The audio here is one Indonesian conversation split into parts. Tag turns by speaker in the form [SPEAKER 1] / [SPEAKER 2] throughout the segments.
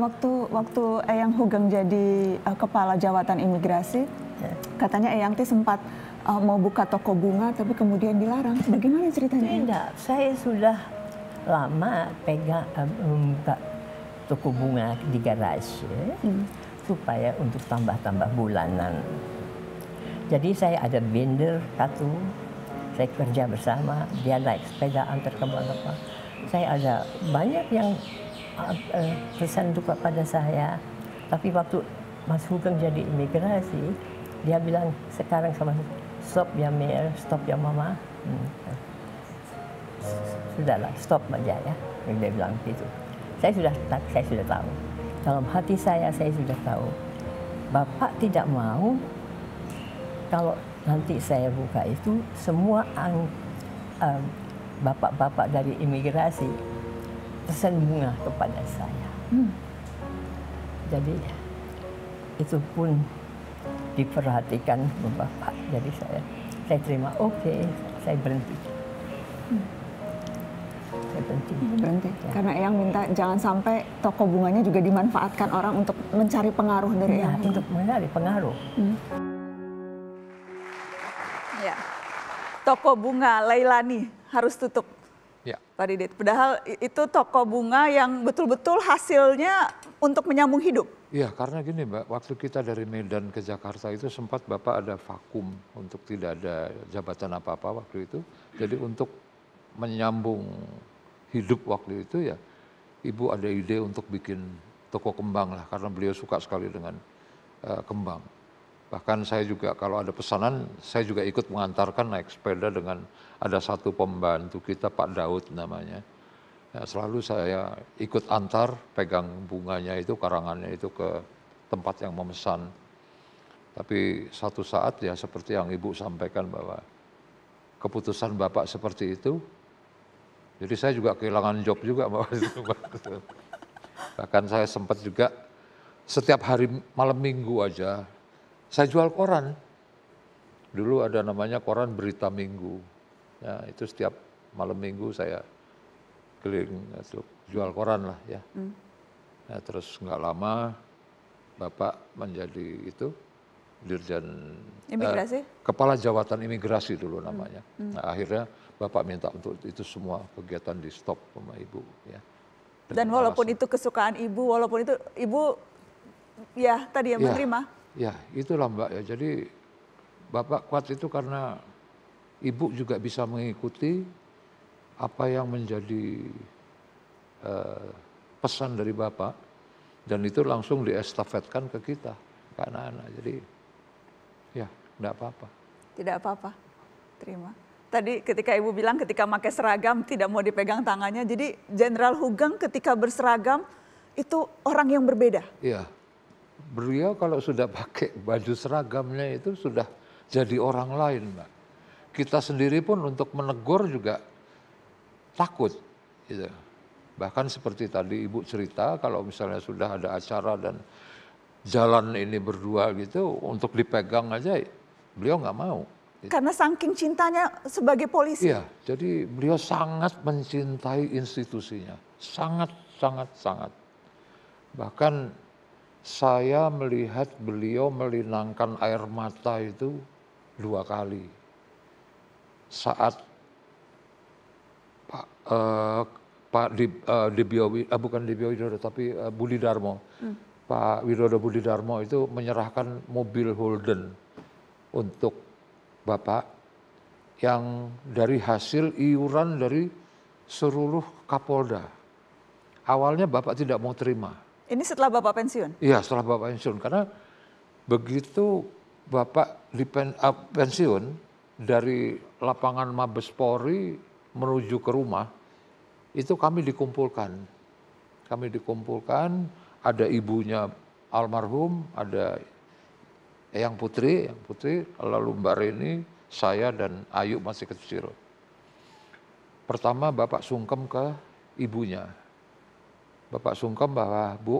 [SPEAKER 1] waktu waktu Eyang Hugeng jadi uh, kepala jawatan imigrasi, yeah. katanya Eyang Ti sempat uh, mau buka toko bunga tapi kemudian dilarang. Bagaimana
[SPEAKER 2] ceritanya? Tidak, saya sudah lama pegang eh, toko bunga di garasi hmm. supaya untuk tambah-tambah bulanan. Jadi saya ada binder satu, saya kerja bersama, dia naik sepeda antar kemana-mana. Saya ada banyak yang Eh, pesan juga pada saya. Tapi waktu Mas Hugeng jadi imigrasi, dia bilang sekarang sama stop ya Mir, stop ya Mama. Hmm. Sudahlah, stop aja ya. Dia bilang gitu. Saya sudah saya sudah tahu. Dalam hati saya saya sudah tahu. Bapak tidak mau kalau nanti saya buka itu semua eh, bapak-bapak um, dari imigrasi pesan bunga kepada saya. Hmm. Jadi itu pun diperhatikan Bapak. Jadi saya saya terima, oke, okay, saya berhenti. Hmm. Saya berhenti.
[SPEAKER 1] Berhenti. Ya. Karena yang minta jangan sampai toko bunganya juga dimanfaatkan orang untuk mencari pengaruh dari ya, yang gitu.
[SPEAKER 2] Untuk mencari pengaruh.
[SPEAKER 1] Hmm. Ya. Toko bunga Lailani harus tutup ya. Pak Didit. Padahal itu toko bunga yang betul-betul hasilnya untuk menyambung hidup.
[SPEAKER 3] Iya, karena gini Mbak, waktu kita dari Medan ke Jakarta itu sempat Bapak ada vakum untuk tidak ada jabatan apa-apa waktu itu. Jadi untuk menyambung hidup waktu itu ya, Ibu ada ide untuk bikin toko kembang lah, karena beliau suka sekali dengan uh, kembang Bahkan saya juga kalau ada pesanan, saya juga ikut mengantarkan naik sepeda dengan ada satu pembantu kita Pak Daud namanya. Ya, selalu saya ikut antar, pegang bunganya itu, karangannya itu ke tempat yang memesan. Tapi satu saat ya seperti yang Ibu sampaikan bahwa keputusan Bapak seperti itu, jadi saya juga kehilangan job juga Bahkan saya sempat juga setiap hari malam minggu aja saya jual koran. Dulu ada namanya koran Berita Minggu. Ya, itu setiap malam minggu saya keliling ya, jual koran lah ya. Hmm. ya terus nggak lama bapak menjadi itu dirjen eh, imigrasi? Eh, kepala jawatan imigrasi dulu hmm. namanya. Hmm. Hmm. Nah, akhirnya bapak minta untuk itu semua kegiatan di stop sama ibu ya. Dan, Dan walaupun alasan.
[SPEAKER 1] itu kesukaan ibu, walaupun itu ibu ya tadi yang ya, menerima
[SPEAKER 3] Ya itulah Mbak ya. Jadi Bapak kuat itu karena Ibu juga bisa mengikuti apa yang menjadi eh, pesan dari Bapak dan itu langsung diestafetkan ke kita, ke anak-anak. Jadi ya tidak apa-apa.
[SPEAKER 1] Tidak apa-apa. Terima. Tadi ketika Ibu bilang ketika pakai seragam tidak mau dipegang tangannya, jadi Jenderal Hugeng ketika berseragam itu orang yang berbeda.
[SPEAKER 3] Iya beliau kalau sudah pakai baju seragamnya itu sudah jadi orang lain. Mbak. Kita sendiri pun untuk menegur juga takut. Gitu. Bahkan seperti tadi Ibu cerita kalau misalnya sudah ada acara dan jalan ini berdua gitu untuk dipegang aja beliau nggak mau. Gitu. Karena
[SPEAKER 1] saking cintanya sebagai polisi. Iya,
[SPEAKER 3] jadi beliau sangat mencintai institusinya, sangat sangat sangat. Bahkan saya melihat beliau melinangkan air mata itu dua kali. Saat Pak uh, Pak di, uh, Dibio, uh, bukan Dibio Widodo tapi uh, Budi Darmo. Hmm. Pak Widodo Budi Darmo itu menyerahkan mobil Holden untuk Bapak yang dari hasil iuran dari seluruh Kapolda. Awalnya Bapak tidak mau terima
[SPEAKER 1] ini setelah Bapak pensiun?
[SPEAKER 3] Iya, setelah Bapak pensiun. Karena begitu Bapak dipen, uh, eh, pensiun dari lapangan Mabes Polri menuju ke rumah, itu kami dikumpulkan. Kami dikumpulkan, ada ibunya almarhum, ada yang putri, yang putri, lalu Mbak Reni, saya dan Ayu masih kecil. Pertama Bapak sungkem ke ibunya. Bapak Sungkem bahwa Bu,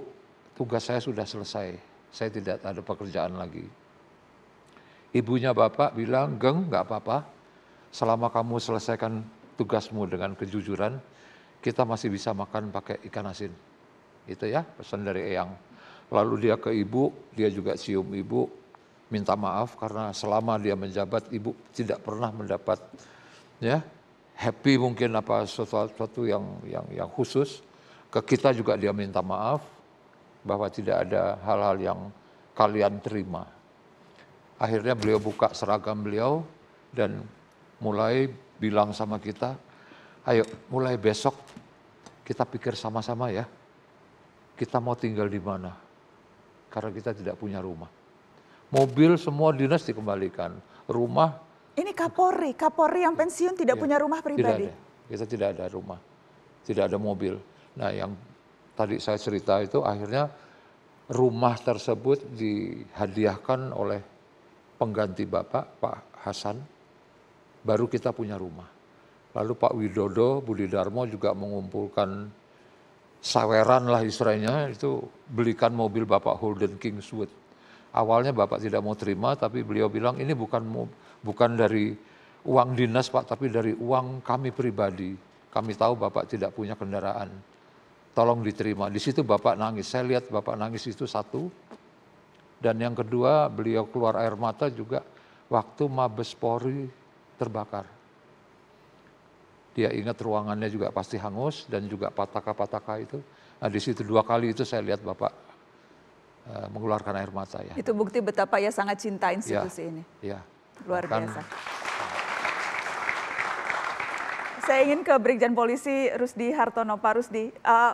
[SPEAKER 3] tugas saya sudah selesai. Saya tidak ada pekerjaan lagi. Ibunya Bapak bilang, Geng, nggak apa-apa. Selama kamu selesaikan tugasmu dengan kejujuran, kita masih bisa makan pakai ikan asin. Itu ya pesan dari Eyang. Lalu dia ke ibu, dia juga cium ibu, minta maaf karena selama dia menjabat ibu tidak pernah mendapat ya happy mungkin apa sesuatu, yang yang yang khusus ke kita juga dia minta maaf bahwa tidak ada hal-hal yang kalian terima. Akhirnya beliau buka seragam beliau dan mulai bilang sama kita, ayo mulai besok kita pikir sama-sama ya, kita mau tinggal di mana? Karena kita tidak punya rumah. Mobil semua dinas dikembalikan, rumah.
[SPEAKER 1] Ini Kapolri, Kapolri yang pensiun tidak ya, punya rumah pribadi.
[SPEAKER 3] Tidak ada. Kita tidak ada rumah, tidak ada mobil. Nah yang tadi saya cerita itu akhirnya rumah tersebut dihadiahkan oleh pengganti Bapak, Pak Hasan, baru kita punya rumah. Lalu Pak Widodo, Budi Darmo juga mengumpulkan saweran lah istrinya itu belikan mobil Bapak Holden Kingswood. Awalnya Bapak tidak mau terima tapi beliau bilang ini bukan bukan dari uang dinas Pak tapi dari uang kami pribadi. Kami tahu Bapak tidak punya kendaraan tolong diterima. Di situ Bapak nangis. Saya lihat Bapak nangis itu satu. Dan yang kedua, beliau keluar air mata juga waktu Mabes Polri terbakar. Dia ingat ruangannya juga pasti hangus dan juga pataka-pataka itu. Nah, di situ dua kali itu saya lihat Bapak uh, mengeluarkan air mata ya.
[SPEAKER 1] Itu bukti betapa ya sangat cinta institusi ya, ini.
[SPEAKER 2] Iya. Luar biasa
[SPEAKER 1] saya ingin ke Brigjen Polisi Rusdi Hartono. Pak Rusdi, uh,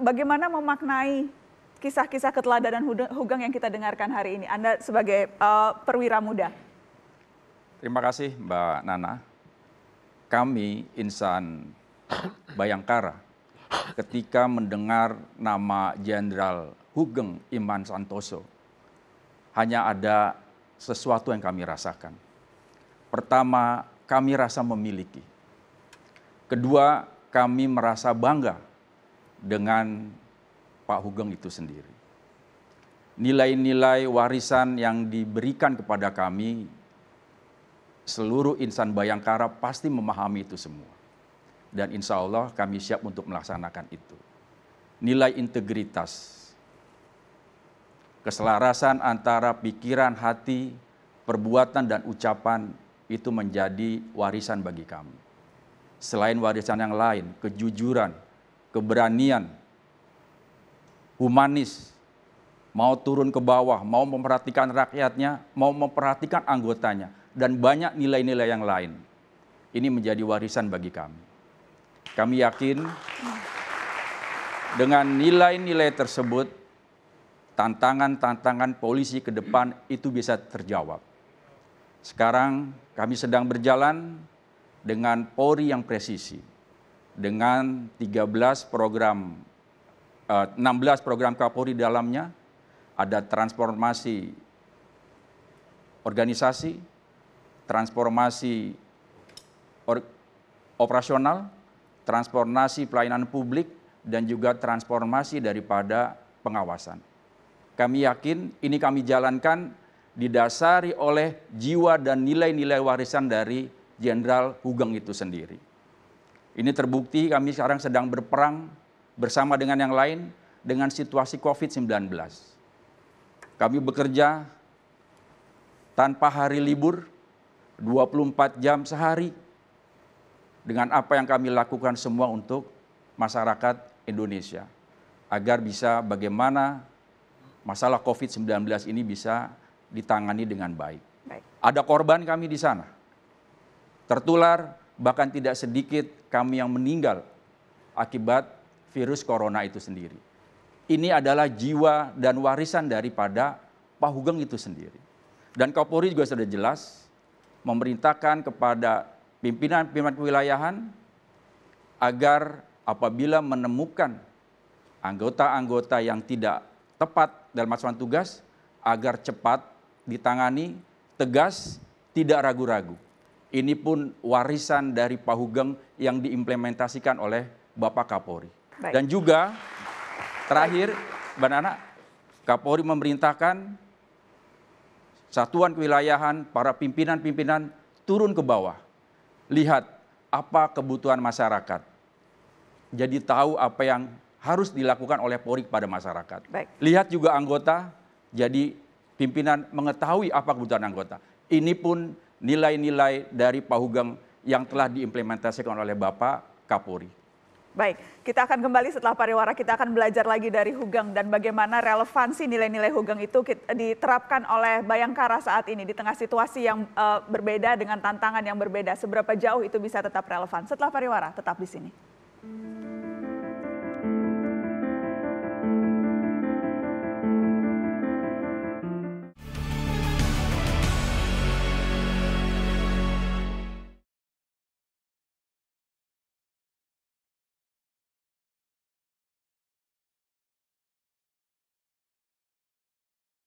[SPEAKER 1] bagaimana memaknai kisah-kisah keteladanan Hugang yang kita dengarkan hari ini? Anda sebagai uh, perwira muda.
[SPEAKER 4] Terima kasih Mbak Nana. Kami insan Bayangkara ketika mendengar nama Jenderal Hugeng Iman Santoso hanya ada sesuatu yang kami rasakan. Pertama, kami rasa memiliki. Kedua, kami merasa bangga dengan Pak Hugeng itu sendiri. Nilai-nilai warisan yang diberikan kepada kami, seluruh insan Bayangkara pasti memahami itu semua. Dan insya Allah kami siap untuk melaksanakan itu. Nilai integritas, keselarasan antara pikiran, hati, perbuatan, dan ucapan itu menjadi warisan bagi kami selain warisan yang lain, kejujuran, keberanian, humanis, mau turun ke bawah, mau memperhatikan rakyatnya, mau memperhatikan anggotanya, dan banyak nilai-nilai yang lain. Ini menjadi warisan bagi kami. Kami yakin dengan nilai-nilai tersebut, tantangan-tantangan polisi ke depan itu bisa terjawab. Sekarang kami sedang berjalan dengan Polri yang presisi, dengan 13 program, 16 eh, program Kapolri dalamnya, ada transformasi organisasi, transformasi or, operasional, transformasi pelayanan publik, dan juga transformasi daripada pengawasan. Kami yakin ini kami jalankan didasari oleh jiwa dan nilai-nilai warisan dari Jenderal Hugeng itu sendiri. Ini terbukti kami sekarang sedang berperang bersama dengan yang lain dengan situasi COVID-19. Kami bekerja tanpa hari libur 24 jam sehari dengan apa yang kami lakukan semua untuk masyarakat Indonesia agar bisa bagaimana masalah COVID-19 ini bisa ditangani dengan baik. baik. Ada korban kami di sana tertular, bahkan tidak sedikit kami yang meninggal akibat virus corona itu sendiri. Ini adalah jiwa dan warisan daripada Pak Hugeng itu sendiri. Dan Kapolri juga sudah jelas memerintahkan kepada pimpinan-pimpinan kewilayahan agar apabila menemukan anggota-anggota yang tidak tepat dalam asuhan tugas agar cepat ditangani, tegas, tidak ragu-ragu ini pun warisan dari Pak Pahugeng yang diimplementasikan oleh Bapak Kapolri. Baik. Dan juga terakhir, Mbak Nana, Kapolri memerintahkan satuan kewilayahan, para pimpinan-pimpinan turun ke bawah. Lihat apa kebutuhan masyarakat. Jadi tahu apa yang harus dilakukan oleh Polri kepada masyarakat. Baik. Lihat juga anggota, jadi pimpinan mengetahui apa kebutuhan anggota. Ini pun nilai-nilai dari Pahugam yang telah diimplementasikan oleh Bapak Kapolri.
[SPEAKER 1] Baik, kita akan kembali setelah pariwara kita akan belajar lagi dari Hugeng dan bagaimana relevansi nilai-nilai Hugeng itu diterapkan oleh Bayangkara saat ini di tengah situasi yang uh, berbeda dengan tantangan yang berbeda. Seberapa jauh itu bisa tetap relevan? Setelah pariwara, tetap di sini.